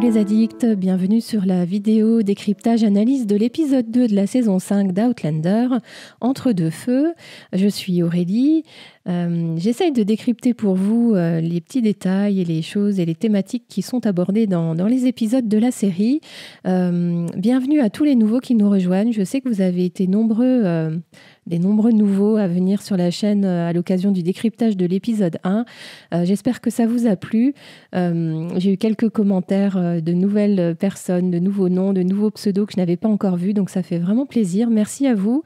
les addicts, bienvenue sur la vidéo décryptage analyse de l'épisode 2 de la saison 5 d'Outlander, Entre deux feux. Je suis Aurélie, euh, j'essaye de décrypter pour vous euh, les petits détails et les choses et les thématiques qui sont abordées dans, dans les épisodes de la série. Euh, bienvenue à tous les nouveaux qui nous rejoignent. Je sais que vous avez été nombreux des nombreux nouveaux à venir sur la chaîne à l'occasion du décryptage de l'épisode 1. J'espère que ça vous a plu. J'ai eu quelques commentaires de nouvelles personnes, de nouveaux noms, de nouveaux pseudos que je n'avais pas encore vus, donc ça fait vraiment plaisir. Merci à vous.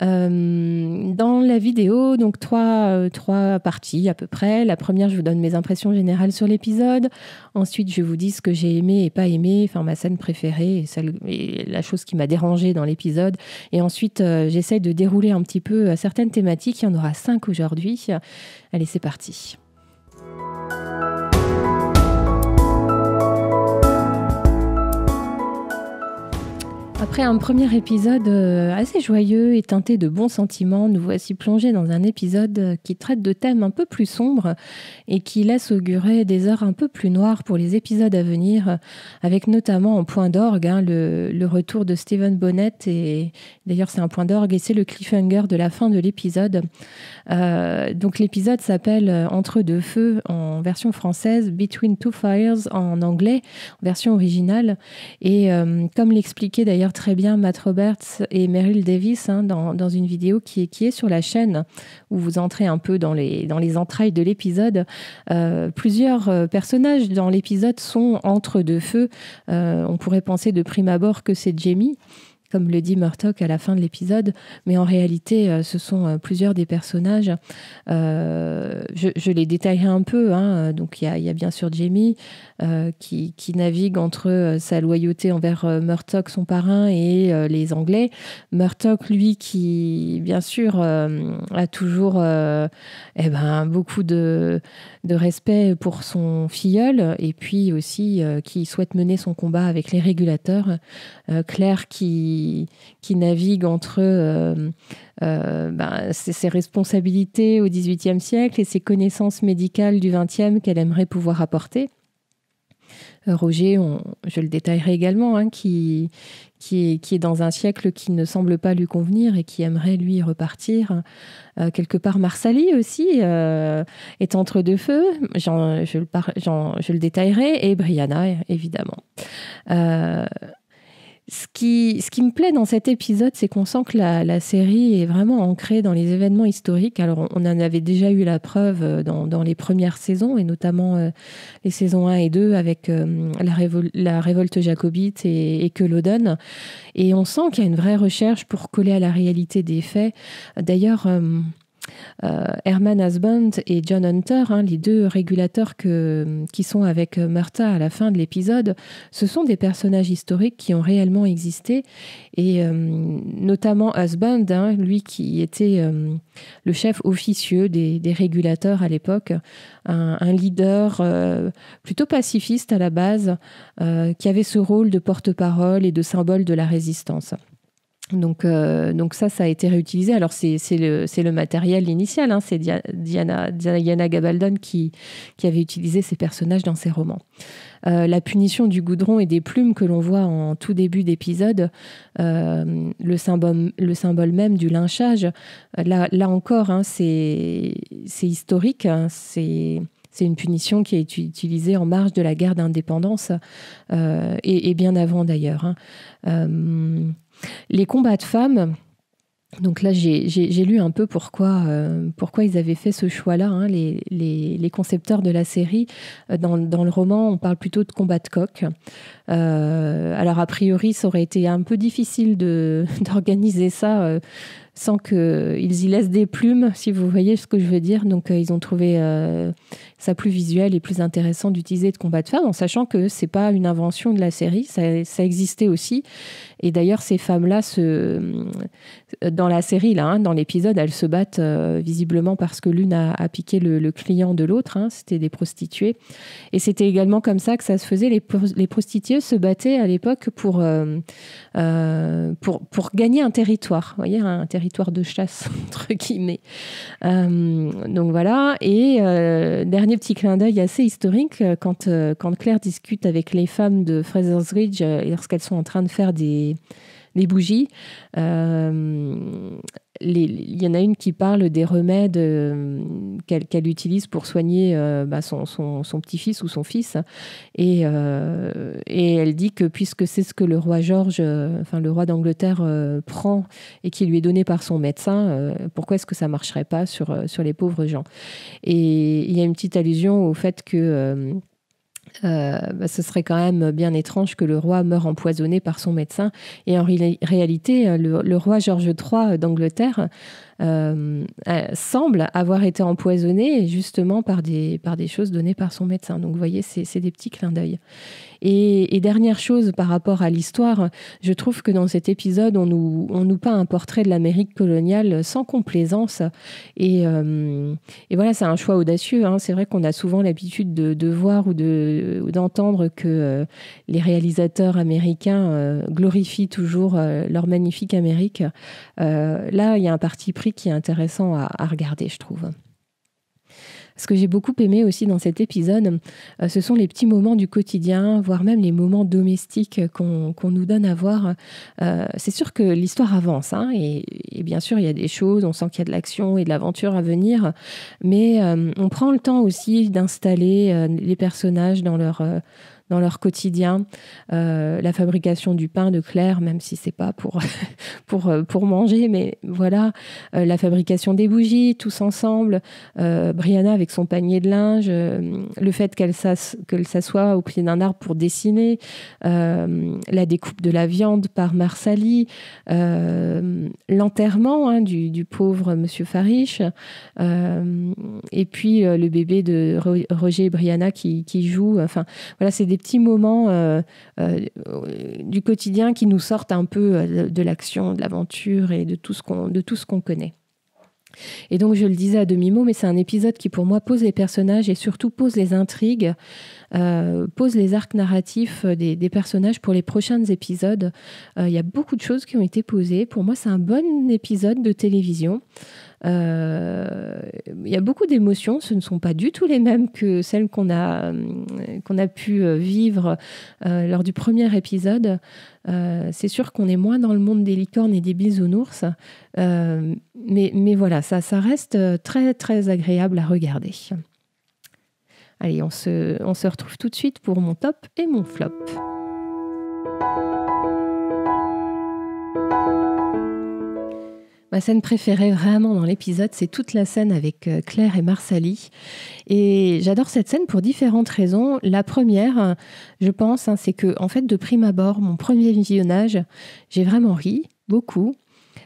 dans la vidéo, donc trois euh, trois parties à peu près. La première, je vous donne mes impressions générales sur l'épisode. Ensuite, je vous dis ce que j'ai aimé et pas aimé, enfin ma scène préférée et, celle, la chose qui m'a dérangée dans l'épisode. Et ensuite, j'essaye euh, j'essaie de dérouler un petit peu euh, certaines thématiques. Il y en aura cinq aujourd'hui. Allez, c'est parti. Après un premier épisode euh, assez joyeux et teinté de bons sentiments, nous voici plongés dans un épisode euh, qui traite de thèmes un peu plus sombres et qui laisse augurer des heures un peu plus noires pour les épisodes à venir, euh, avec notamment en point d'orgue hein, le, retour de Stephen Bonnet. Et d'ailleurs, c'est un point d'orgue et c'est le cliffhanger de la fin de l'épisode. donc l'épisode s'appelle Entre deux feux en version française, Between Two Fires en anglais, version originale. Et comme l'expliquait d'ailleurs très bien Matt Roberts et Meryl Davis hein, dans, une vidéo qui est, qui est sur la chaîne, où vous entrez un peu dans les, dans les entrailles de l'épisode. Euh, plusieurs euh, personnages dans l'épisode sont entre deux feux. Euh, on pourrait penser de prime abord que c'est Jamie comme le dit Murtock à la fin de l'épisode, mais en réalité, euh, ce sont euh, plusieurs des personnages. Euh, je, les détaillerai un peu. Hein. Donc, il y, a bien sûr Jamie qui, navigue entre sa loyauté envers Murtock, son parrain, et les Anglais. Murtock, lui, qui, bien sûr, a toujours eh ben, beaucoup de, de, respect pour son filleul, et puis aussi qui souhaite mener son combat avec les régulateurs. Claire qui qui, entre ses, euh, euh, ben, responsabilités au XVIIIe siècle et ses connaissances médicales du XXe qu'elle aimerait pouvoir apporter. Euh, Roger, je le détaillerai également, hein, qui, est, dans un siècle qui ne semble pas lui convenir et qui aimerait lui repartir. quelque part, Marsali aussi est entre deux feux, je le, je le détaillerai, et Brianna, évidemment. Euh, ce qui, me plaît dans cet épisode, c'est qu'on sent que la, série est vraiment ancrée dans les événements historiques. Alors, on en avait déjà eu la preuve euh, dans, les premières saisons, et notamment euh, les saisons 1 et 2 avec euh, la, révolte jacobite et, et que Et on sent qu'il y a une vraie recherche pour coller à la réalité des faits. D'ailleurs, euh, Herman husband et John Hunter, hein, les deux régulateurs qui sont avec Martha à la fin de l'épisode, ce sont des personnages historiques qui ont réellement existé, et euh, notamment husband hein, lui qui était euh, le chef officieux des, régulateurs à l'époque, un, leader plutôt pacifiste à la base, qui avait ce rôle de porte-parole et de symbole de la résistance. Donc, euh, donc ça, ça a été réutilisé. Alors c'est le, matériel initial, hein. c'est Diana, Diana, Gabaldon qui, qui, avait utilisé ces personnages dans ses romans. Euh, la punition du goudron et des plumes que l'on voit en tout début d'épisode, euh, le, symbole, le symbole même du lynchage, là, là encore, hein, c'est historique, hein. c'est c'est une punition qui a été utilisée en marge de la guerre d'indépendance et, bien avant d'ailleurs. Hein les combats de femmes. Donc là, j'ai lu un peu euh, pourquoi, ils avaient fait ce choix-là, hein, les, concepteurs de la série. Euh, dans, le roman, on parle plutôt de combats de coq. Euh, alors, a priori, ça aurait été un peu difficile d'organiser ça sans qu'ils euh, y laissent des plumes, si vous voyez ce que je veux dire. Donc, euh, ils ont trouvé euh, ça plus visuel et plus intéressant d'utiliser de combat de femmes, en sachant que c'est pas une invention de la série, ça, existait aussi. Et d'ailleurs, ces femmes-là, dans la série, là, hein, dans l'épisode, elles se battent visiblement parce que l'une a, piqué le, client de l'autre. Hein. c'était des prostituées. Et c'était également comme ça que ça se faisait. Les, prostituées se battaient à l'époque pour, pour, pour gagner un territoire, voyez, un territoire territoire de chasse, entre guillemets. Euh, donc voilà. Et euh, dernier petit clin d'œil assez historique, euh, quand, quand Claire discute avec les femmes de Fraser's Ridge lorsqu'elles sont en train de faire des, des bougies, il y en a une qui parle des remèdes euh, qu'elle utilise pour soigner euh, bah, son, petit-fils ou son fils. Euh, et, elle dit que puisque c'est ce que le roi George, enfin le roi d'Angleterre, prend et qui lui est donné par son médecin, pourquoi est-ce que ça ne marcherait pas sur les pauvres gens Et il y a une petite allusion au fait que euh, bah, ce serait quand même bien étrange que le roi meure empoisonné par son médecin. Et en réalité, euh, le, le roi George III d'Angleterre euh, euh, semble avoir été empoisonné justement par des, par des choses données par son médecin. Donc vous voyez, c'est des petits clins d'œil. Et, dernière chose par rapport à l'histoire, je trouve que dans cet épisode, on nous, on nous peint un portrait de l'Amérique coloniale sans complaisance. Et, euh, et voilà, c'est un choix audacieux. Hein. C'est vrai qu'on a souvent l'habitude de, voir ou d'entendre que les réalisateurs américains glorifient toujours leur magnifique Amérique. là, il y a un parti pris qui est intéressant à, regarder, je trouve. Ce que j'ai beaucoup aimé aussi dans cet épisode, euh, ce sont les petits moments du quotidien, voire même les moments domestiques qu'on nous donne à voir. Euh, c'est sûr que l'histoire avance, hein, et, bien sûr, il y a des choses, on sent qu'il y a de l'action et de l'aventure à venir, mais euh, on prend le temps aussi d'installer les personnages dans leur dans leur quotidien. Euh, la fabrication du pain de Claire, même si c'est pas pour, pour, euh, pour manger, mais voilà. Euh, la fabrication des bougies, tous ensemble. Brianna avec son panier de linge. le fait qu'elle s'assoie au pied d'un arbre pour dessiner. la découpe de la viande par Marsali. L'enterrement hein, du, du, pauvre monsieur Farish. et puis le bébé de Roger et Brianna qui, qui joue. Enfin, voilà, c'est des petits moments euh, euh, du quotidien qui nous sortent un peu euh, de l'action, de l'aventure et de tout ce qu'on, de tout ce qu'on connaît. Et donc, je le disais à demi-mot, mais c'est un épisode qui, pour moi, pose les personnages et surtout pose les intrigues, pose les arcs narratifs des, personnages pour les prochains épisodes. Il y a beaucoup de choses qui ont été posées. Pour moi, c'est un bon épisode de télévision. Euh, il y a beaucoup d'émotions, ce ne sont pas du tout les mêmes que celles qu'on a, euh, qu'on a pu euh, vivre lors du premier épisode. c'est sûr qu'on est moins dans le monde des licornes et des bisounours, mais, mais voilà, ça, ça reste très très agréable à regarder. Allez, on se, on se retrouve tout de suite pour mon top et mon flop. Ma scène préférée vraiment dans l'épisode, c'est toute la scène avec euh, Claire et Marsali. Et j'adore cette scène pour différentes raisons. La première, je pense, hein, c'est que, en fait, de prime abord, mon premier visionnage, j'ai vraiment ri, beaucoup.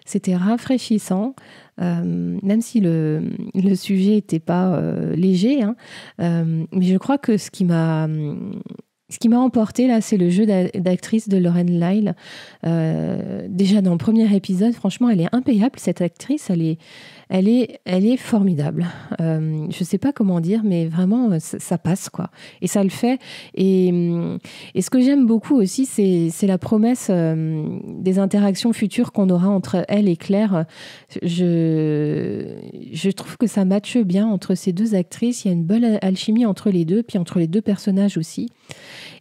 C'était rafraîchissant, euh, même si le, sujet n'était pas euh, léger. Hein. mais je crois que ce qui m'a hum, ce qui m'a emporté là, c'est le jeu d'actrice de Lauren Lyle. Euh, déjà dans le premier épisode, franchement, elle est impayable cette actrice. Elle est, elle est, elle est formidable. Euh, je ne sais pas comment dire, mais vraiment, euh, ça, passe, quoi. Et ça le fait. Et, hum, ce que j'aime beaucoup aussi, c'est la promesse hum, des interactions futures qu'on aura entre elle et Claire. Je, je trouve que ça matche bien entre ces deux actrices. Il y a une belle alchimie entre les deux, puis entre les deux personnages aussi.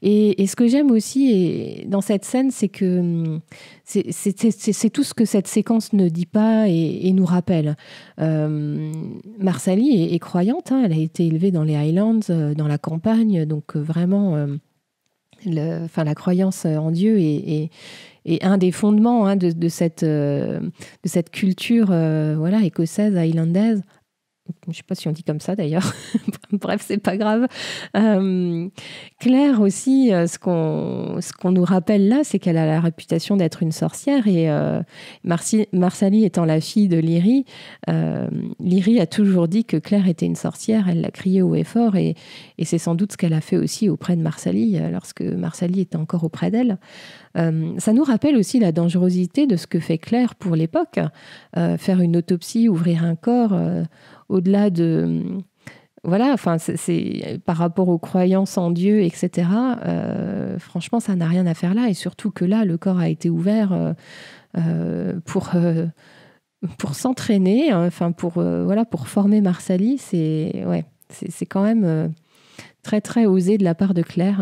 Et, ce que j'aime aussi dans cette scène, c'est que hum, c'est tout ce que cette séquence ne dit pas et, nous rappelle. Euh, Marsali est, croyante, hein. elle a été élevée dans les Highlands, euh, dans la campagne, donc euh, vraiment, la croyance en Dieu est, un des fondements hein, de, cette, culture écossaise, highlandaise, je ne sais pas si on dit comme ça d'ailleurs, bref, c'est pas grave. Euh, Claire aussi, euh, ce qu'on qu'on nous rappelle là, c'est qu'elle a la réputation d'être une sorcière et euh, Marsali étant la fille de Lyrie, euh, Lyrie a toujours dit que Claire était une sorcière, elle l'a crié haut et fort et, c'est sans doute ce qu'elle a fait aussi auprès de Marsali euh, lorsque Marsali était encore auprès d'elle. ça nous rappelle aussi la dangerosité de ce que fait Claire pour l'époque. faire une autopsie, ouvrir un corps au-delà de voilà, enfin, c'est par rapport aux croyances en Dieu, etc. Euh, franchement, ça n'a rien à faire là, et surtout que là, le corps a été ouvert euh, euh, pour pour s'entraîner, hein, enfin pour voilà, pour former Marsali. C'est ouais, c'est quand même très très osé de la part de Claire.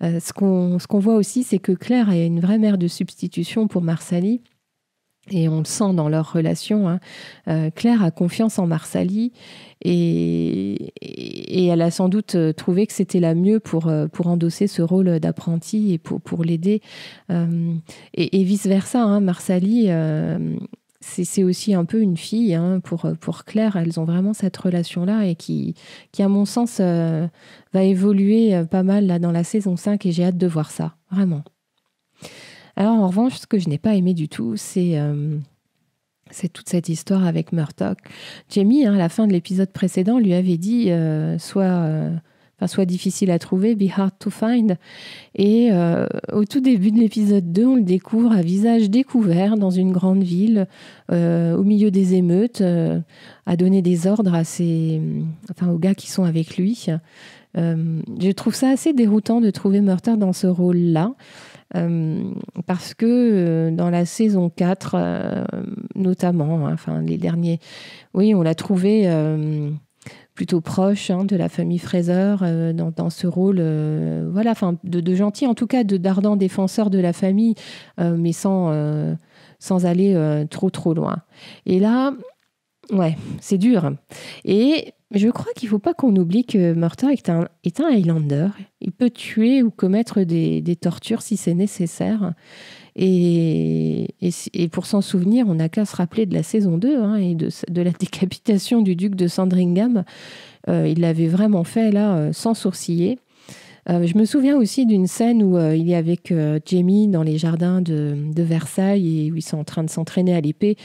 Hein. ce qu'on ce qu'on voit aussi, c'est que Claire est une vraie mère de substitution pour Marsali et on le sent dans leur relation, hein. euh, Claire a confiance en Marsali et, elle a sans doute euh, trouvé que c'était la mieux pour, euh, pour endosser ce rôle d'apprenti et pour, pour l'aider. et, vice-versa, hein, Marsali... c'est aussi un peu une fille hein, pour, pour Claire. Elles ont vraiment cette relation-là et qui, qui, à mon sens, va évoluer pas mal là, dans la saison 5 et j'ai hâte de voir ça, vraiment. Alors en revanche, ce que je n'ai pas aimé du tout, c'est euh, toute cette histoire avec Murdoch. Jamie, hein, à la fin de l'épisode précédent, lui avait dit euh, soit, euh, soit difficile à trouver, be hard to find. Et au tout début de l'épisode 2, on le découvre à visage découvert dans une grande ville, au milieu des émeutes, à donner des ordres à ses, enfin, aux gars qui sont avec lui. je trouve ça assez déroutant de trouver Murdoch dans ce rôle-là. Euh, parce que euh, dans la saison 4, euh, notamment, hein, enfin les derniers, oui, on l'a trouvé plutôt proche hein, de la famille Fraser dans, ce rôle voilà enfin de, gentil en tout cas de d'ardent défenseur de la famille mais sans sans aller trop trop loin et là Ouais, c'est dur. Et je crois qu'il ne faut pas qu'on oublie que Murtaugh est un, est un Highlander. Il peut tuer ou commettre des, tortures si c'est nécessaire. Et, pour s'en souvenir, on n'a qu'à se rappeler de la saison 2 hein, et de, la décapitation du duc de Sandringham. Euh, il l'avait vraiment fait là, euh, sans sourciller. Euh, je me souviens aussi d'une scène où il est avec Jamie dans les jardins de, de, Versailles et où ils sont en train de s'entraîner à l'épée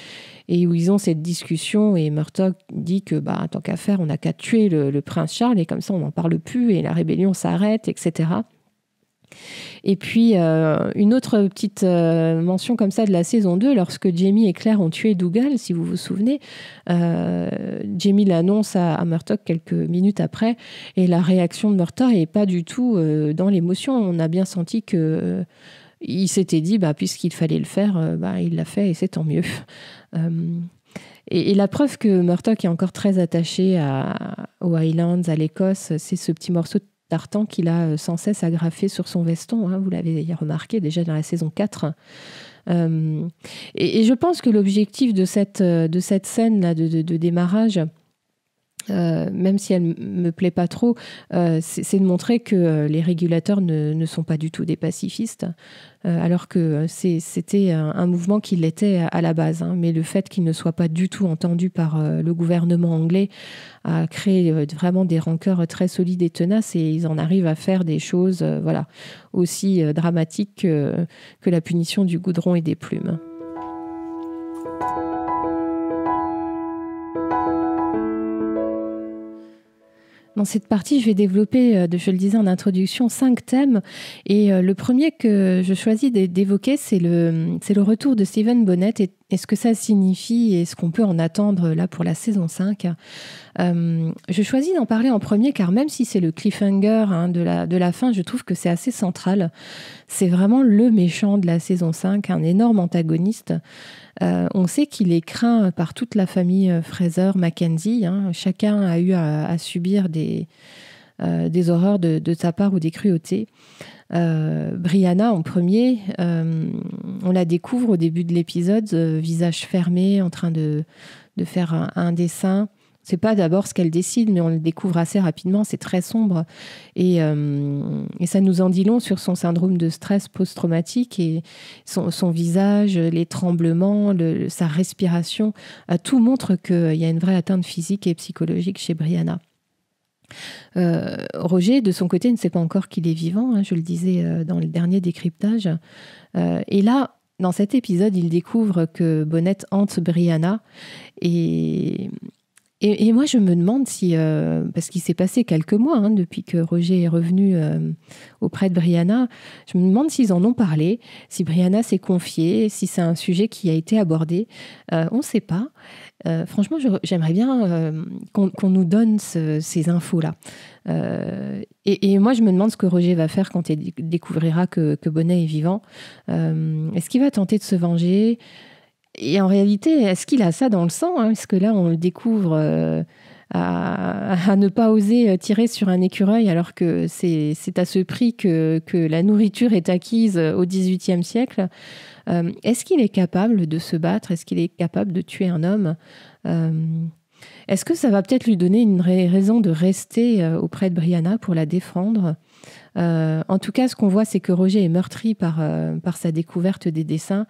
et où ils ont cette discussion et Murtock dit que bah tant qu'à faire, on n'a qu'à tuer le, prince Charles et comme ça on n'en parle plus et la rébellion s'arrête, etc. Et puis euh, une autre petite euh, mention comme ça de la saison 2, lorsque Jamie et Claire ont tué Dougal, si vous vous souvenez, euh, Jamie l'annonce à, à, quelques minutes après, et la réaction de Murtock n'est pas du tout dans l'émotion. On a bien senti que il s'était dit, bah, puisqu'il fallait le faire, euh, bah, il l'a fait et c'est tant mieux. Euh, et, la preuve que Murdoch est encore très attaché aux Highlands, à l'Écosse, c'est ce petit morceau de tartan qu'il a euh, sans cesse agrafé sur son veston. Hein, vous l'avez remarqué déjà dans la saison 4. et, je pense que l'objectif de cette, de cette scène-là de, démarrage, euh, même si elle me plaît pas trop, euh, c'est de montrer que euh, les régulateurs ne, sont pas du tout des pacifistes, alors que c'était un, mouvement qui l'était à, la base. Hein. mais le fait qu'il ne soit pas du tout entendu par le gouvernement anglais a créé vraiment des rancœurs très solides et tenaces, et ils en arrivent à faire des choses, voilà, aussi dramatiques que la punition du goudron et des plumes. Dans cette partie, je vais développer, euh, je le disais en introduction, cinq thèmes. Et euh, le premier que je choisis d'évoquer, c'est le, le retour de Stephen Bonnet et est ce que ça signifie et ce qu'on peut en attendre là pour la saison 5. Euh, je choisis d'en parler en premier car même si c'est le cliffhanger hein, de, la, de la fin, je trouve que c'est assez central. C'est vraiment le méchant de la saison 5, un énorme antagoniste. Euh, on sait qu'il est craint par toute la famille euh, Fraser, Mackenzie. Hein. Chacun a eu à subir des euh, des horreurs de, sa part ou des cruautés. Euh, Brianna, en premier, euh, on la découvre au début de l'épisode, visage fermé, en train de, faire un, dessin. C'est pas d'abord ce qu'elle décide, mais on le découvre assez rapidement. C'est très sombre et, ça nous en dit long sur son syndrome de stress post-traumatique et son, visage, les tremblements, sa respiration. tout montre qu'il y a une vraie atteinte physique et psychologique chez Brianna. Euh, Roger, de son côté, ne sait pas encore qu'il est vivant, hein, je le disais euh, dans le dernier décryptage. Euh, et là, dans cet épisode, il découvre que Bonnette hante Brianna et et, moi, je me demande si, euh, parce qu'il s'est passé quelques mois hein, depuis que Roger est revenu euh, auprès de Brianna, je me demande s'ils en ont parlé, si Brianna s'est confiée, si c'est un sujet qui a été abordé. Euh, on ne sait pas. franchement, j'aimerais bien qu'on nous donne ces infos-là. Et, moi, je me demande ce que Roger va faire quand il découvrira que Bonnet est vivant. Est-ce qu'il va tenter de se venger et en réalité, est-ce qu'il a ça dans le sang hein ce que là, on le découvre euh, à, ne pas oser euh, tirer sur un écureuil, alors que c'est à ce prix que, la nourriture est acquise euh, au XVIIIe siècle. est-ce qu'il est capable de se battre Est-ce qu'il est capable de tuer un homme Est-ce que ça va peut-être lui donner une raison de rester auprès de Brianna pour la défendre euh, en tout cas, ce qu'on voit, c'est que Roger est meurtri par, euh, par sa découverte des dessins.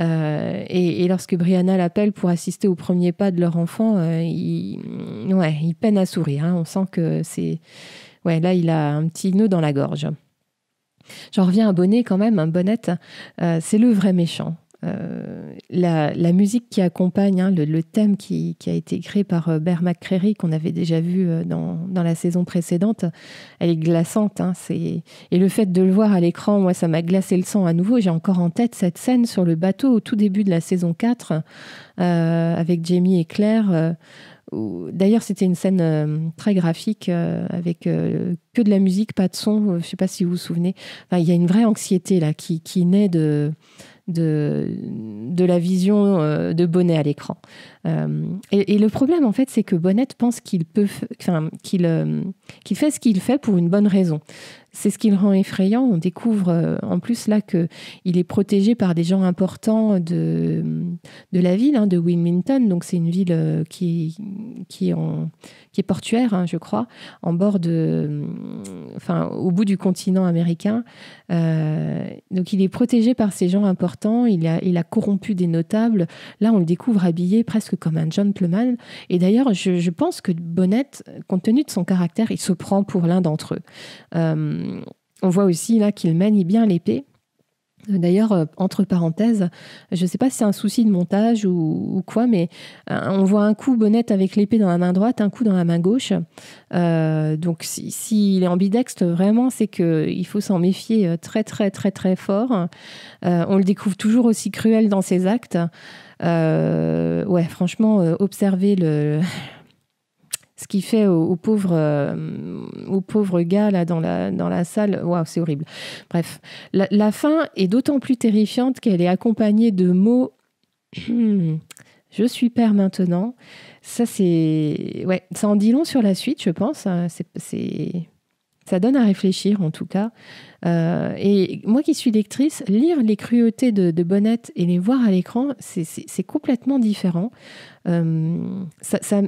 Euh, et, lorsque Brianna l'appelle pour assister au premier pas de leur enfant, il, ouais, il peine à sourire. Hein. On sent que c'est. Ouais, là, il a un petit nœud dans la gorge. J'en reviens à Bonnet quand même, un hein, bonnet, c'est le vrai méchant. Euh, la, musique qui accompagne, hein, le, thème qui, a été créé par euh, Bert McCreary, qu'on avait déjà vu euh, dans, la saison précédente, elle est glaçante. Hein, c'est... Et le fait de le voir à l'écran, moi, ça m'a glacé le sang à nouveau. J'ai encore en tête cette scène sur le bateau au tout début de la saison 4, avec Jamie et Claire. D'ailleurs, c'était une scène très graphique avec que de la musique, pas de son. Je ne sais pas si vous vous souvenez. il y a une vraie anxiété là qui naît de, de, de la vision euh, de Bonnet à l'écran. Euh, et, le problème, en fait, c'est que Bonnet pense qu'il peut, euh, qu'il fait ce qu'il fait pour une bonne raison. C'est ce qui le rend effrayant. On découvre en plus là que il est protégé par des gens importants de, de la ville, hein, de Wilmington. Donc c'est une ville qui, qui, en, qui est portuaire, hein, je crois, en bord de, enfin, au bout du continent américain. Euh, donc il est protégé par ces gens importants. Il a, il a corrompu des notables. Là, on le découvre habillé presque comme un gentleman. Et d'ailleurs, je, pense que Bonnet, compte tenu de son caractère, il se prend pour l'un d'entre eux. Euh, on voit aussi là qu'il manie bien l'épée. D'ailleurs, euh, entre parenthèses, je ne sais pas si c'est un souci de montage ou, quoi, mais euh, on voit un coup Bonnette avec l'épée dans la main droite, un coup dans la main gauche. Euh, donc, s'il est ambidextre, vraiment, c'est qu'il faut s'en méfier très, très, très, très fort. on le découvre toujours aussi cruel dans ses actes. ouais, franchement, observer le, ce qui fait aux, pauvres, euh, aux pauvres gars là, dans, la, dans la salle. Waouh, c'est horrible. Bref, la, la fin est d'autant plus terrifiante qu'elle est accompagnée de mots Je suis père maintenant. Ça, c'est. Ouais, ça en dit long sur la suite, je pense. Hein. C'est. Ça donne à réfléchir en tout cas. Euh, et moi qui suis lectrice, lire les cruautés de, Bonnette et les voir à l'écran, c'est complètement différent. Euh, ça, ça,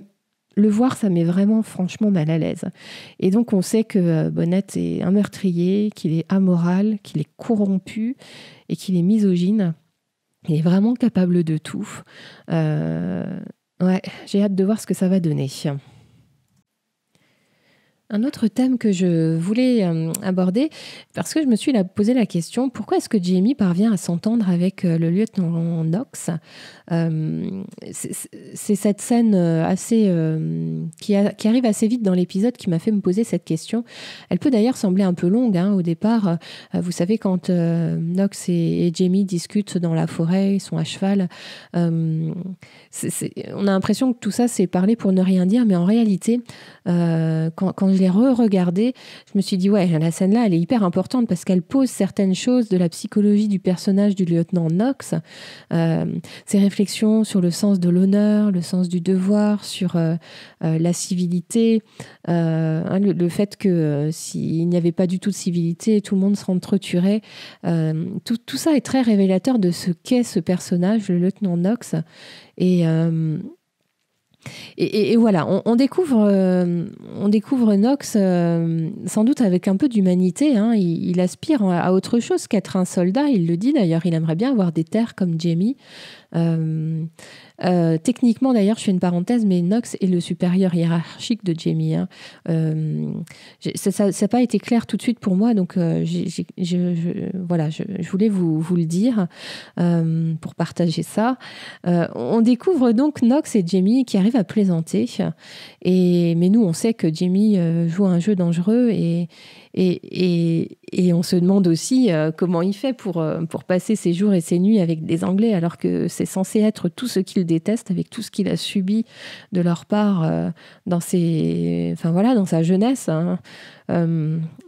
le voir, ça met vraiment franchement mal à l'aise. Et donc on sait que euh, Bonnette est un meurtrier, qu'il est amoral, qu'il est corrompu et qu'il est misogyne. Il est vraiment capable de tout. Euh, ouais, j'ai hâte de voir ce que ça va donner. Un autre thème que je voulais euh, aborder, parce que je me suis posé la question, pourquoi est-ce que Jamie parvient à s'entendre avec euh, le lieutenant Knox euh, C'est cette scène assez, qui, arrive assez vite dans l'épisode qui m'a fait me poser cette question. Elle peut d'ailleurs sembler un peu longue hein, au départ. vous savez, quand Knox et, Jamie discutent dans la forêt, ils sont à cheval, on a l'impression que tout ça, c'est parler pour ne rien dire, mais en réalité, quand, quand je l'ai re je me suis dit, ouais, la scène-là, elle est hyper importante parce qu'elle pose certaines choses de la psychologie du personnage du lieutenant Knox. Euh, ses réflexions sur le sens de l'honneur, le sens du devoir, sur euh, euh, la civilité, hein, le, fait que s'il n'y avait pas du tout de civilité, tout le monde se entreturait. Tout, tout, ça est très révélateur de ce qu'est ce personnage, le lieutenant Knox. Et et, voilà, on, découvre, euh, on découvre Nox euh, sans doute avec un peu d'humanité. Hein. Il, aspire à autre chose qu'être un soldat. Il le dit d'ailleurs, il aimerait bien avoir des terres comme Jamie. Euh, euh, techniquement, d'ailleurs, je fais une parenthèse, mais Nox est le supérieur hiérarchique de Jamie. Hein. Euh, ça n'a pas été clair tout de suite pour moi, donc euh, je, voilà, je, voulais vous, le dire pour partager ça. on découvre donc Nox et Jamie qui arrivent à plaisanter, et, mais nous, on sait que Jamie joue un jeu dangereux et, et, on se demande aussi euh, comment il fait pour, euh, pour passer ses jours et ses nuits avec des Anglais, alors que c'est censé être tout ce qu'il déteste, avec tout ce qu'il a subi de leur part euh, dans, ses, enfin voilà, dans sa jeunesse. Hein.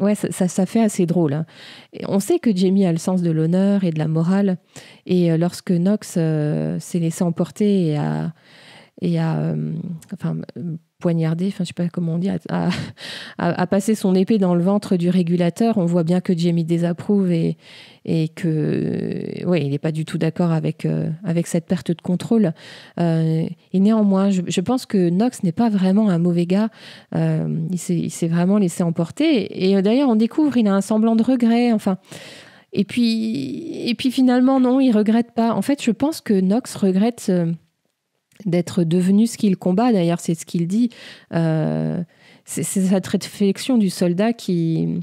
ouais, ça, ça, fait assez drôle. Hein. Et on sait que Jamie a le sens de l'honneur et de la morale. Et lorsque Knox s'est laissé emporter et a, et a enfin, poignarder, enfin je sais pas comment on dit, à, passer son épée dans le ventre du régulateur. On voit bien que Jamie désapprouve et, et que ouais, il n'est pas du tout d'accord avec, euh, avec cette perte de contrôle. Euh, et néanmoins, je, pense que Knox n'est pas vraiment un mauvais gars. Euh, il s'est vraiment laissé emporter. Et, d'ailleurs, on découvre, il a un semblant de regret. Enfin. Et puis, et puis finalement, non, il regrette pas. En fait, je pense que Knox regrette d'être devenu ce qu'il combat. D'ailleurs, c'est ce qu'il dit. Euh, c'est cette réflexion du soldat qui,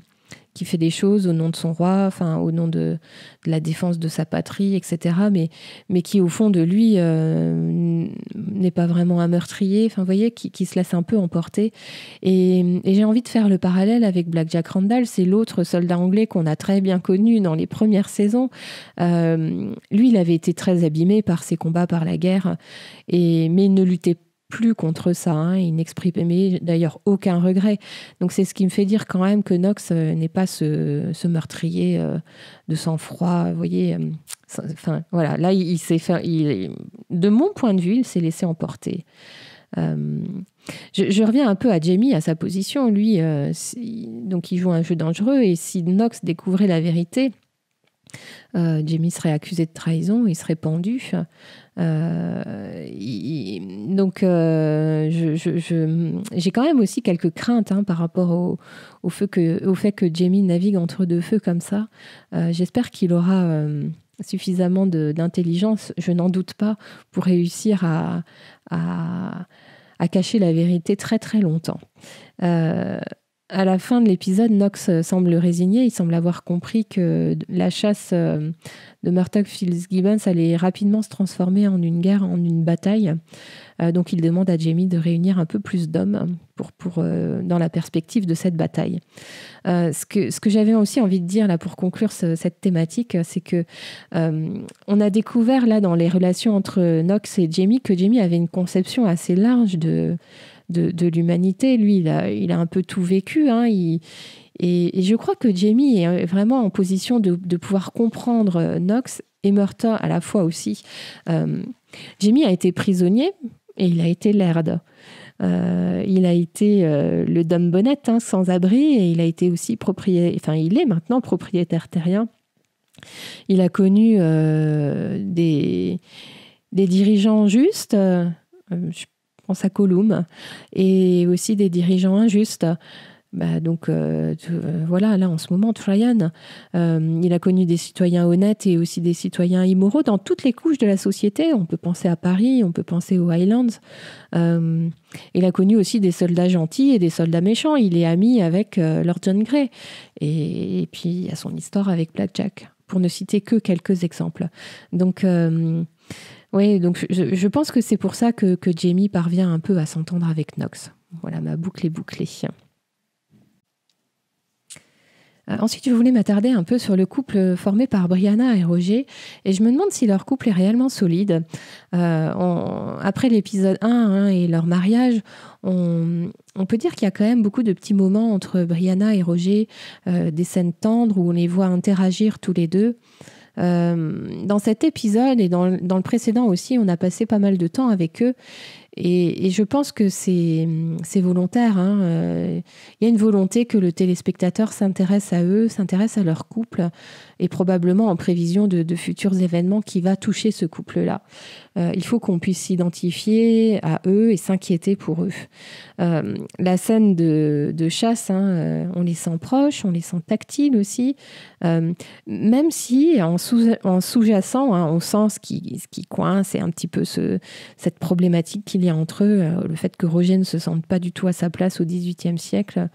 qui fait des choses au nom de son roi, enfin au nom de, la défense de sa patrie, etc. Mais, mais qui au fond de lui euh, n'est pas vraiment un meurtrier, enfin vous voyez, qui, se laisse un peu emporter. Et, j'ai envie de faire le parallèle avec Black Jack Randall, c'est l'autre soldat anglais qu'on a très bien connu dans les premières saisons. Euh, lui, il avait été très abîmé par ses combats, par la guerre, et, mais ne luttait pas plus contre ça. Hein. Il n'exprimait d'ailleurs aucun regret. Donc c'est ce qui me fait dire quand même que Knox euh, n'est pas ce, meurtrier euh, de sang-froid. Vous voyez, euh, enfin voilà, là il, s'est Il, de mon point de vue, il s'est laissé emporter. je, reviens un peu à Jamie, à sa position. Lui, donc il joue un jeu dangereux et si Knox découvrait la vérité, euh, Jamie serait accusé de trahison, il serait pendu. Euh, donc, euh, j'ai quand même aussi quelques craintes hein, par rapport au, feu que, au, fait que Jamie navigue entre deux feux comme ça. J'espère qu'il aura suffisamment d'intelligence, je n'en doute pas, pour réussir à, à, cacher la vérité très très longtemps. À la fin de l'épisode, Nox euh, semble résigné. Il semble avoir compris que la chasse euh, de Murtagh fils gibbons allait rapidement se transformer en une guerre, en une bataille. Euh, donc il demande à Jamie de réunir un peu plus d'hommes pour, pour, dans la perspective de cette bataille. Ce que, ce que j'avais aussi envie de dire là pour conclure cette thématique, c'est que on a découvert là dans les relations entre Nox et Jamie que Jamie avait une conception assez large de de, l'humanité. Lui, il a, un peu tout vécu. Hein. et, je crois que Jamie est euh, vraiment en position de, pouvoir comprendre euh, Knox et Murta à la fois aussi. Euh, Jamie a été prisonnier et il a été laird. il a été le dumb bonnet hein, sans abri et il a été aussi propriétaire, enfin il est maintenant propriétaire terrien. Il a connu des, dirigeants justes. je sa à et aussi des dirigeants injustes. Bah donc euh, euh, voilà, là en ce moment, Trajan, euh, il a connu des citoyens honnêtes et aussi des citoyens immoraux dans toutes les couches de la société. On peut penser à Paris, on peut penser aux Highlands. il a connu aussi des soldats gentils et des soldats méchants. Il est ami avec Lord John Grey. Et, puis il y a son histoire avec Blackjack, pour ne citer que quelques exemples. Donc oui, donc je, pense que c'est pour ça que, Jamie parvient un peu à s'entendre avec Nox. Voilà, ma boucle est bouclée. Euh, ensuite, je voulais m'attarder un peu sur le couple formé par Brianna et Roger, et je me demande si leur couple est réellement solide. Euh, après l'épisode 1 hein, et leur mariage, on, peut dire qu'il y a quand même beaucoup de petits moments entre Brianna et Roger, euh, des scènes tendres où on les voit interagir tous les deux. Euh, dans cet épisode et dans, le précédent aussi, on a passé pas mal de temps avec eux. Et, je pense que c'est volontaire. Hein. Euh, il y a une volonté que le téléspectateur s'intéresse à eux, s'intéresse à leur couple, et probablement en prévision de, futurs événements qui va toucher ce couple-là. Euh, il faut qu'on puisse s'identifier à eux et s'inquiéter pour eux. Euh, la scène de, chasse, hein, euh, on les sent proches, on les sent tactiles aussi, même si en, sous, en sous-jacent, hein, on sent ce qui, ce qui coince c'est un petit peu ce, cette problématique qu'il y a entre eux, le fait que Roger ne se sente pas du tout à sa place au XVIIIe siècle.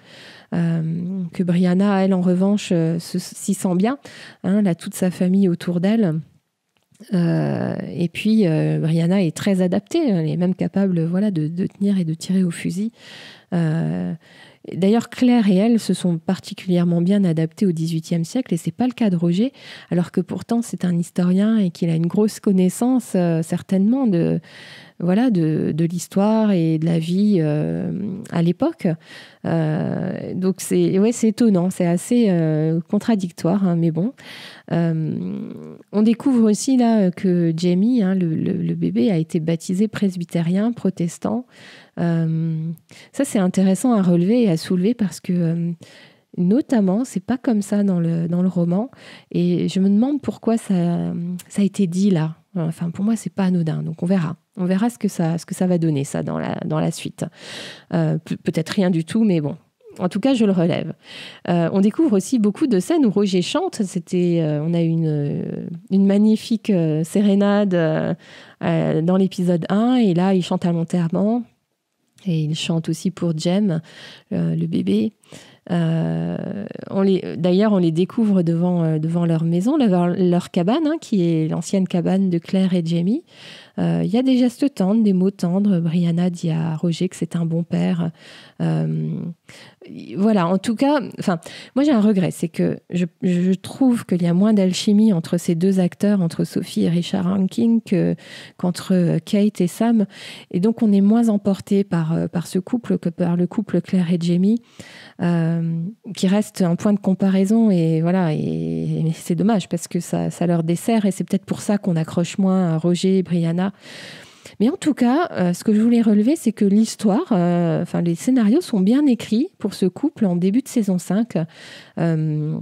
Euh, que Brianna, elle, en revanche, euh, s'y sent bien. Hein, elle a toute sa famille autour d'elle. Euh, et puis, Brianna est très adaptée. Elle est même capable voilà, de, tenir et de tirer au fusil. D'ailleurs, Claire et elle se sont particulièrement bien adaptées au XVIIIe siècle, et c'est pas le cas de Roger, alors que pourtant c'est un historien et qu'il a une grosse connaissance certainement de, voilà, de, l'histoire et de la vie euh, à l'époque. Euh, donc c'est ouais, étonnant, c'est assez euh, contradictoire, hein, mais bon. on découvre aussi là que Jamie, hein, le, bébé, a été baptisé presbytérien, protestant. ça c'est intéressant à relever et à soulever parce que notamment, c'est pas comme ça dans le, roman. Et je me demande pourquoi ça a été dit là. Enfin, pour moi, c'est pas anodin. Donc, on verra. On verra ce que ça, ce que ça va donner, ça, dans la, suite. Euh, peut-être rien du tout, mais bon. En tout cas, je le relève. Euh, on découvre aussi beaucoup de scènes où Roger chante. Euh, on a une, une magnifique sérénade dans l'épisode 1, et là, il chante à Et il chante aussi pour Jem, le bébé. Euh, d'ailleurs, on les découvre devant, euh, devant leur maison, leur, leur cabane, hein, qui est l'ancienne cabane de Claire et Jamie. Euh, il y a des gestes tendres, des mots tendres. Brianna dit à Roger que c'est un bon père voilà, en tout cas, enfin, moi j'ai un regret, c'est que je, trouve qu'il y a moins d'alchimie entre ces deux acteurs, entre Sophie et Richard Rankin, qu'entre euh, Kate et Sam. Et donc on est moins emporté par, euh, par ce couple que par le couple Claire et Jamie, euh, qui reste un point de comparaison. Et voilà, c'est dommage parce que ça, ça leur dessert et c'est peut-être pour ça qu'on accroche moins à Roger et Brianna. Mais en tout cas, euh, ce que je voulais relever, c'est que l'histoire, euh, enfin les scénarios sont bien écrits pour ce couple en début de saison 5. Euh,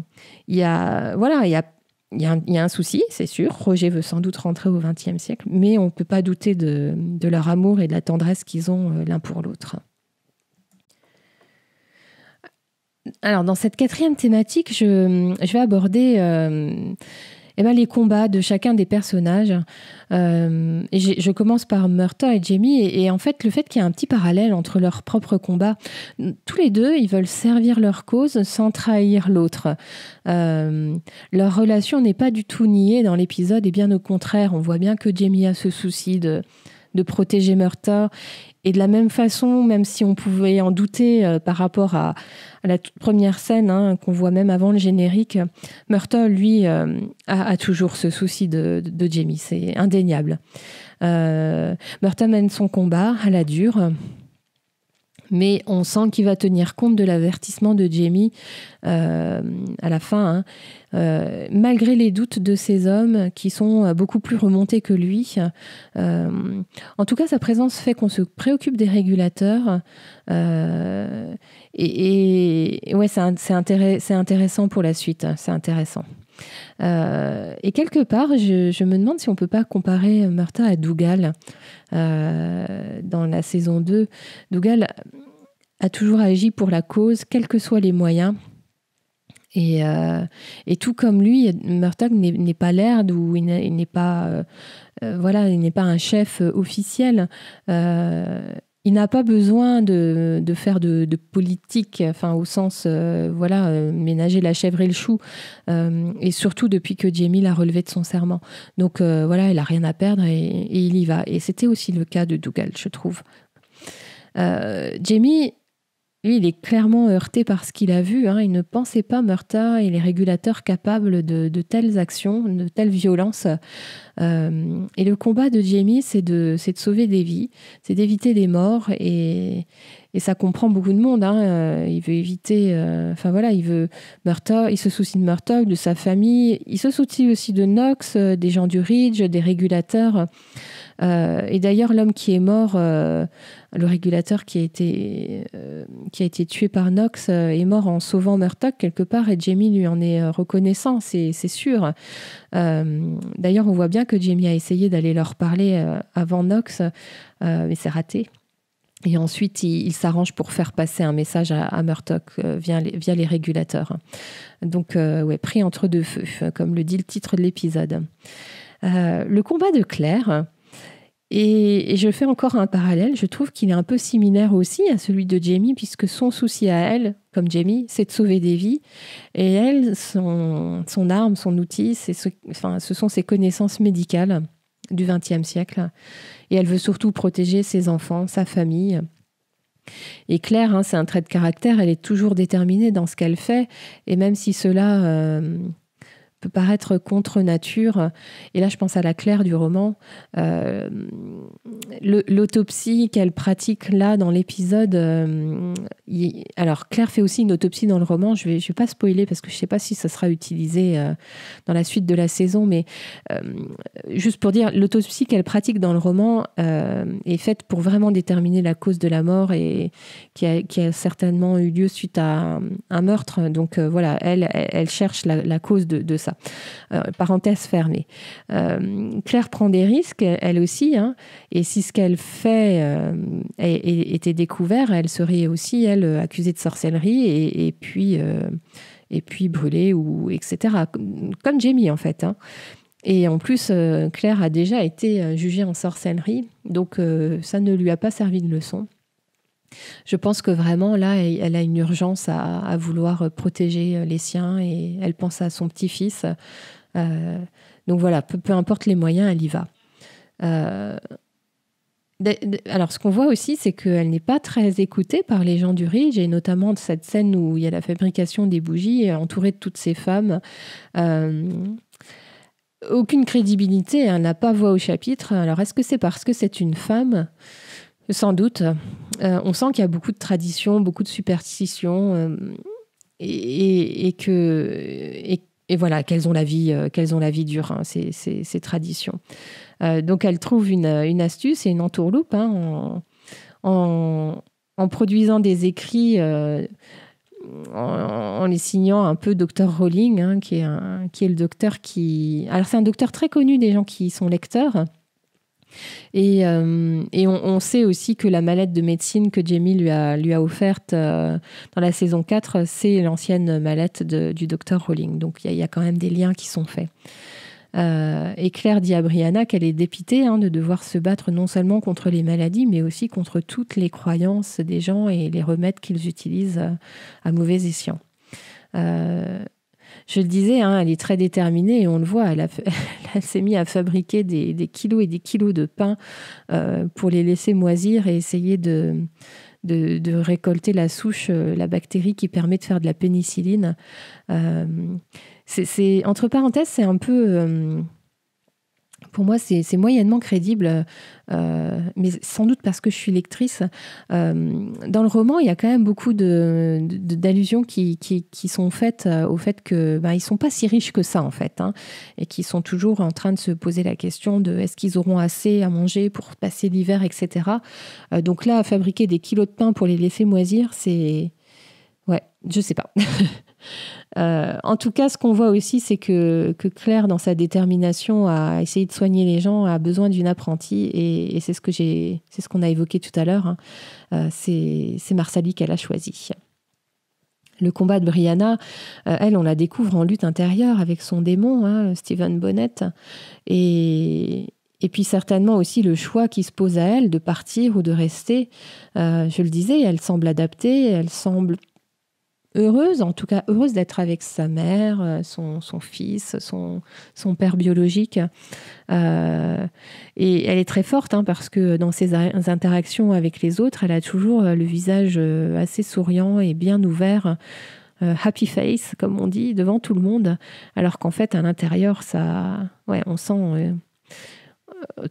il y a, voilà, il y a un souci, c'est sûr. Roger veut sans doute rentrer au XXe siècle, mais on ne peut pas douter de, leur amour et de la tendresse qu'ils ont l'un pour l'autre. Alors, dans cette quatrième thématique, je, vais aborder eh ben, les combats de chacun des personnages. Euh, je commence par Murta et Jamie, et, en fait, le fait qu'il y a un petit parallèle entre leurs propres combats, tous les deux, ils veulent servir leur cause sans trahir l'autre. Euh, leur relation n'est pas du tout niée dans l'épisode, et bien au contraire, on voit bien que Jamie a ce souci de de protéger Murta et de la même façon, même si on pouvait en douter euh, par rapport à, la toute première scène hein, qu'on voit même avant le générique, Myrtle, lui, euh, a, toujours ce souci de, Jamie, c'est indéniable. Euh, mène son combat à la dure mais on sent qu'il va tenir compte de l'avertissement de Jamie euh, à la fin, hein. euh, malgré les doutes de ces hommes qui sont beaucoup plus remontés que lui. Euh, en tout cas, sa présence fait qu'on se préoccupe des régulateurs. et, et ouais, c'est intéressant pour la suite, hein, c'est intéressant. Euh, et quelque part, je, me demande si on ne peut pas comparer Martha à Dougal euh, dans la saison 2. Dougal a toujours agi pour la cause, quels que soient les moyens. Et, euh, tout comme lui, Murtaugh n'est pas l'herde ou il n'est pas, voilà, il pas un chef officiel il n'a pas besoin de, faire de, politique, enfin au sens, euh, voilà, euh, ménager la chèvre et le chou, euh, et surtout depuis que Jamie l'a relevé de son serment. Donc voilà, il a rien à perdre et, et, il y va. Et c'était aussi le cas de Dougal, je trouve. Jamie, lui, il est clairement heurté par ce qu'il a vu. Hein. Il ne pensait pas, Meurta et les régulateurs capables de, telles actions, de telles violences. Euh, et le combat de Jamie, c'est de, de, sauver des vies, c'est d'éviter des morts. Et, ça comprend beaucoup de monde. Hein. Euh, il veut éviter. Euh, enfin voilà, il veut Murtaugh, il se soucie de Murtaugh, de sa famille. Il se soucie aussi de Knox, des gens du Ridge, des régulateurs. Euh, et d'ailleurs, l'homme qui est mort, euh, le régulateur qui a été, euh, qui a été tué par Nox, est mort en sauvant Murtok quelque part, et Jamie lui en est reconnaissant, c'est sûr. d'ailleurs, on voit bien que Jamie a essayé d'aller leur parler avant Nox, mais c'est raté. Et ensuite, il, s'arrange pour faire passer un message à, à via, les, via, les, régulateurs. Donc, ouais, pris entre deux feux, comme le dit le titre de l'épisode. le combat de Claire, et, je fais encore un parallèle, je trouve qu'il est un peu similaire aussi à celui de Jamie, puisque son souci à elle, comme Jamie, c'est de sauver des vies. Et elle, son, son arme, son outil, ce, enfin, ce sont ses connaissances médicales du XXe siècle. Et elle veut surtout protéger ses enfants, sa famille. Et Claire, hein, c'est un trait de caractère, elle est toujours déterminée dans ce qu'elle fait. Et même si cela... Euh, paraître contre nature. Et là, je pense à la Claire du roman. Euh, l'autopsie qu'elle pratique là dans l'épisode. Euh, alors, Claire fait aussi une autopsie dans le roman. Je vais, je pas spoiler parce que je ne sais pas si ça sera utilisé euh, dans la suite de la saison. Mais juste pour dire, l'autopsie qu'elle pratique dans le roman est faite pour vraiment déterminer la cause de la mort et qui a, certainement eu lieu suite à un, meurtre. Donc voilà, elle, elle cherche la, cause de ça. Euh, parenthèse fermée. Euh, Claire prend des risques, elle aussi, hein, et si ce qu'elle fait euh, était découvert, elle serait aussi, elle, accusée de sorcellerie et, puis, et puis brûlée, ou, etc. Comme Jamie, en fait. Hein. Et en plus, Claire a déjà été jugée en sorcellerie, donc ça ne lui a pas servi de leçon. Je pense que vraiment, là, elle a une urgence à, vouloir protéger euh, les siens et elle pense à son petit-fils. Euh, donc voilà, peu, importe les moyens, elle y va. Euh, alors, ce qu'on voit aussi, c'est qu'elle n'est pas très écoutée par les gens du Ridge, et notamment de cette scène où il y a la fabrication des bougies, entourée de toutes ces femmes. aucune crédibilité, hein, elle n'a pas voix au chapitre. Alors, est-ce que c'est parce que c'est une femme Sans doute. Euh, on sent qu'il y a beaucoup de traditions, beaucoup de superstitions, euh, et, que et, voilà qu'elles ont la vie, euh, qu'elles ont la vie dure hein, ces, traditions. donc elle trouve une, astuce et une entourloupe hein, en, produisant des écrits. En, les signant un peu docteur Rowling, hein, qui, est qui est le docteur qui... Alors c'est un docteur très connu des gens qui sont lecteurs, euh, et, on, on, sait aussi que la mallette de médecine que Jamie lui a, lui a offerte euh, dans la saison 4, c'est l'ancienne mallette du docteur Rowling. Donc il y, a quand même des liens qui sont faits. Euh, et Claire dit à Brianna qu'elle est dépitée hein, de devoir se battre non seulement contre les maladies, mais aussi contre toutes les croyances des gens et les remèdes qu'ils utilisent à mauvais escient je le disais, hein, elle est très déterminée et on le voit, elle, s'est mise à fabriquer des, kilos et des kilos de pain euh, pour les laisser moisir et essayer de, récolter la souche, euh, la bactérie qui permet de faire de la pénicilline. Euh, c'est, entre parenthèses, c'est un peu pour moi, c'est moyennement crédible, euh, mais sans doute parce que je suis lectrice. Euh, dans le roman, il y a quand même beaucoup d'allusions qui, sont faites euh, au fait qu'ils ben, ne sont pas si riches que ça, en fait, hein, et qui sont toujours en train de se poser la question de est-ce qu'ils auront assez à manger pour passer l'hiver, etc. donc là, fabriquer des kilos de pain pour les laisser moisir, c'est... Ouais, je sais pas. Euh, en tout cas, ce qu'on voit aussi, c'est que, Claire, dans sa détermination à essayer de soigner les gens, a besoin d'une apprentie. Et, c'est ce que j'ai, c'est ce qu'on a évoqué tout à l'heure. Hein. Euh, c'est, Marsali qu'elle a choisi. Le combat de Brianna, euh, elle, on la découvre en lutte intérieure avec son démon, hein, Stephen Bonnet. Et, et puis certainement aussi le choix qui se pose à elle de partir ou de rester. je le disais, elle semble adaptée, elle semble heureuse, en tout cas heureuse d'être avec sa mère, euh, son, fils, son, père biologique. Euh, et elle est très forte hein, parce que dans ses interactions avec les autres, elle a toujours euh, le visage assez souriant et bien ouvert. happy face, comme on dit, devant tout le monde, alors qu'en fait, à l'intérieur, ça, ouais, on sent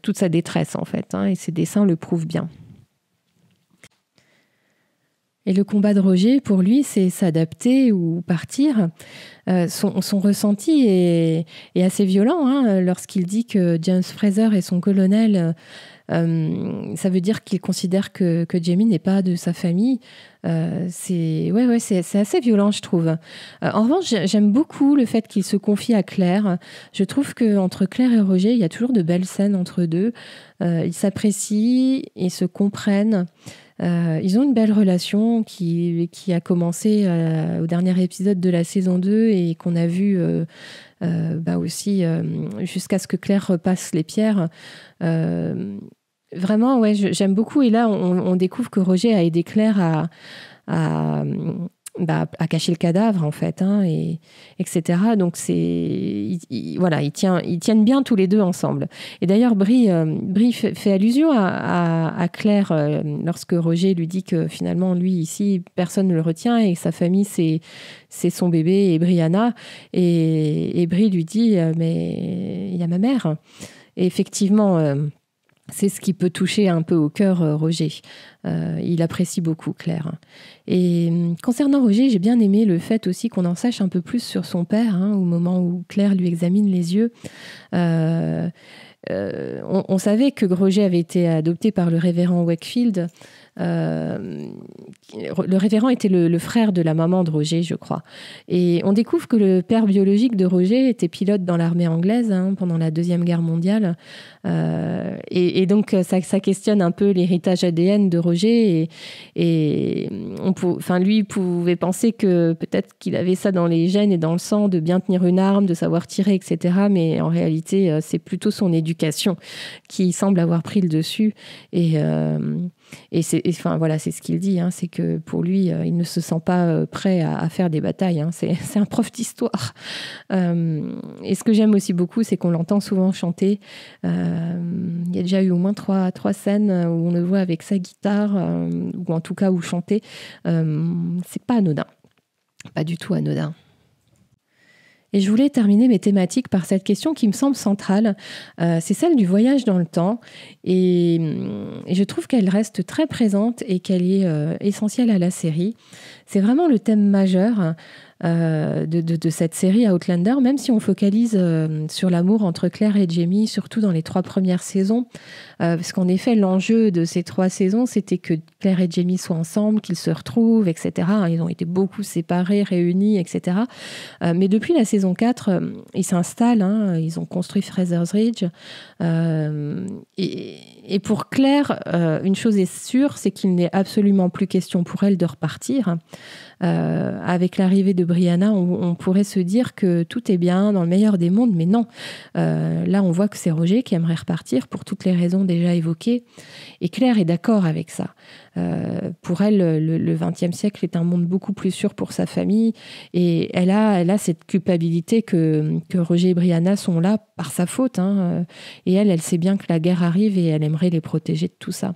toute sa détresse, en fait, hein, et ses dessins le prouvent bien. Et le combat de Roger, pour lui, c'est s'adapter ou partir. Euh, son, son, ressenti est, est assez violent hein, lorsqu'il dit que James Fraser est son colonel. Euh, ça veut dire qu'il considère que, que Jamie n'est pas de sa famille. Euh, c'est ouais, ouais, c'est assez violent, je trouve. en revanche, j'aime beaucoup le fait qu'il se confie à Claire. Je trouve que entre Claire et Roger, il y a toujours de belles scènes entre deux. ils s'apprécient, ils se comprennent. Euh, ils ont une belle relation qui, qui a commencé euh, au dernier épisode de la saison 2 et qu'on a vu euh, bah aussi jusqu'à ce que Claire repasse les pierres. vraiment, ouais, j'aime beaucoup. Et là, on, découvre que Roger a aidé Claire à bah, à cacher le cadavre en fait, hein, et, etc. Donc c'est voilà, ils tiennent, bien tous les deux ensemble. Et d'ailleurs, Brie, euh, fait, allusion à, à, Claire euh, lorsque Roger lui dit que finalement lui ici personne ne le retient et sa famille c'est c'est son bébé et Brianna et, et Brie lui dit euh, mais il y a ma mère. Et effectivement. C'est ce qui peut toucher un peu au cœur euh, Roger. Euh, il apprécie beaucoup Claire. Et hum, concernant Roger, j'ai bien aimé le fait aussi qu'on en sache un peu plus sur son père hein, au moment où Claire lui examine les yeux. Euh, on, savait que Roger avait été adopté par le révérend Wakefield euh, le révérend était le, frère de la maman de Roger, je crois. Et on découvre que le père biologique de Roger était pilote dans l'armée anglaise hein, pendant la Deuxième Guerre mondiale. Euh, et, donc, ça, questionne un peu l'héritage ADN de Roger. Et, et on lui pouvait penser que peut-être qu'il avait ça dans les gènes et dans le sang de bien tenir une arme, de savoir tirer, etc. Mais en réalité, euh, c'est plutôt son éducation qui semble avoir pris le dessus. Et. Et c'est, enfin voilà, c'est ce qu'il dit, hein, c'est que pour lui, euh, il ne se sent pas euh, prêt à, faire des batailles. Hein. c'est, un prof d'histoire. Euh, et ce que j'aime aussi beaucoup, c'est qu'on l'entend souvent chanter. il y a déjà eu au moins trois, trois scènes où on le voit avec sa guitare, ou en tout cas où chanter. c'est pas anodin, pas du tout anodin. Et je voulais terminer mes thématiques par cette question qui me semble centrale. Euh, c'est celle du voyage dans le temps. Hum, et, je trouve qu'elle reste très présente et qu'elle est euh, essentielle à la série. C'est vraiment le thème majeur. Euh, de, cette série Outlander, même si on focalise euh, sur l'amour entre Claire et Jamie, surtout dans les trois premières saisons. Euh, parce qu'en effet, l'enjeu de ces trois saisons, c'était que Claire et Jamie soient ensemble, qu'ils se retrouvent, etc. Ils ont été beaucoup séparés, réunis, etc. mais depuis la saison 4, ils s'installent, hein. ils ont construit Fraser's Ridge. et, pour Claire, une chose est sûre, c'est qu'il n'est absolument plus question pour elle de repartir. Euh, avec l'arrivée de Brianna, on, pourrait se dire que tout est bien dans le meilleur des mondes, mais non. Euh, là, on voit que c'est Roger qui aimerait repartir pour toutes les raisons déjà évoquées. Et Claire est d'accord avec ça. Euh, pour elle, le XXe siècle est un monde beaucoup plus sûr pour sa famille, et elle a, cette culpabilité que, Roger et Brianna sont là par sa faute. Hein, et elle, elle sait bien que la guerre arrive et elle aimerait les protéger de tout ça.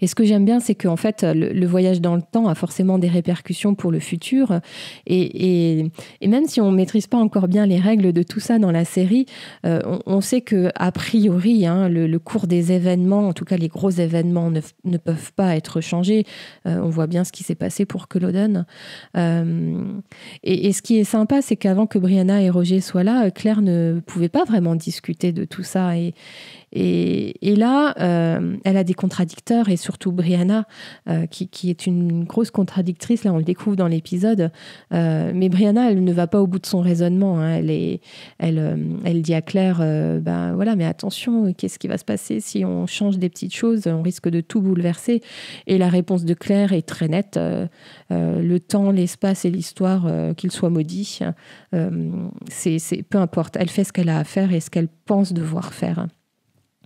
Et ce que j'aime bien, c'est qu'en fait, le, voyage dans le temps a forcément des répercussions pour le futur. Et, même si on ne maîtrise pas encore bien les règles de tout ça dans la série, euh, on, sait que a priori, hein, le, cours des événements, en tout cas les gros événements, ne, peuvent pas être changés. Euh, on voit bien ce qui s'est passé pour Culloden. Euh, et, et, ce qui est sympa, c'est qu'avant que Brianna et Roger soient là, Claire ne pouvait pas vraiment discuter de tout ça. Et, et, là, euh, elle a des contradicteurs et surtout Brianna, euh, qui, qui, est une grosse contradictrice, là on le découvre dans l'épisode, euh, mais Brianna, elle ne va pas au bout de son raisonnement. Hein. Elle, est, elle, elle dit à Claire, ben voilà, mais attention, qu'est-ce qui va se passer si on change des petites choses On risque de tout bouleverser. Et la réponse de Claire est très nette. le temps, l'espace et l'histoire, qu'ils soient maudits, c'est peu importe. Elle fait ce qu'elle a à faire et ce qu'elle pense devoir faire.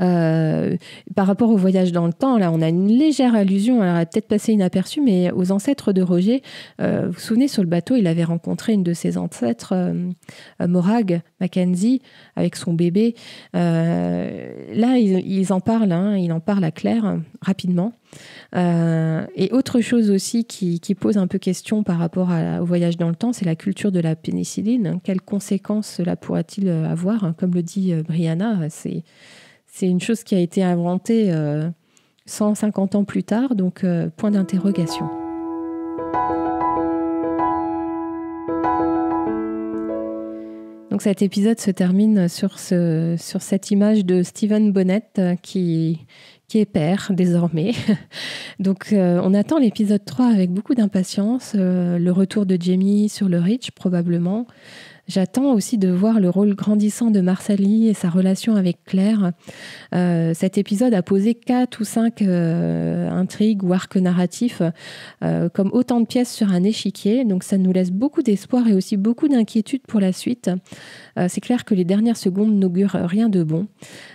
Euh, par rapport au voyage dans le temps, là, on a une légère allusion, elle peut-être passé inaperçue, mais aux ancêtres de Roger. Euh, vous vous souvenez, sur le bateau, il avait rencontré une de ses ancêtres, euh, Morag Mackenzie, avec son bébé. là, ils, en parlent, hein, il en parle à Claire rapidement. et autre chose aussi qui, pose un peu question par rapport au voyage dans le temps, c'est la culture de la pénicilline. Quelles conséquences cela pourra-t-il avoir Comme le dit Brianna, c'est c'est une chose qui a été inventée 150 euh, ans plus tard, donc euh, point d'interrogation. Donc cet épisode se termine sur, ce, sur cette image de Stephen Bonnet euh, qui, qui est père désormais. Donc on attend l'épisode 3 avec beaucoup d'impatience, le retour de Jamie sur le Ridge probablement, J'attends aussi de voir le rôle grandissant de Marsali et sa relation avec Claire. Euh, cet épisode a posé quatre ou cinq euh, intrigues ou arcs narratifs euh, comme autant de pièces sur un échiquier. Donc ça nous laisse beaucoup d'espoir et aussi beaucoup d'inquiétude pour la suite. C'est clair que les dernières secondes n'augurent rien de bon.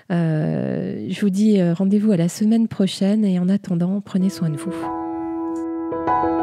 je vous dis rendez-vous à la semaine prochaine et en attendant, prenez soin de vous.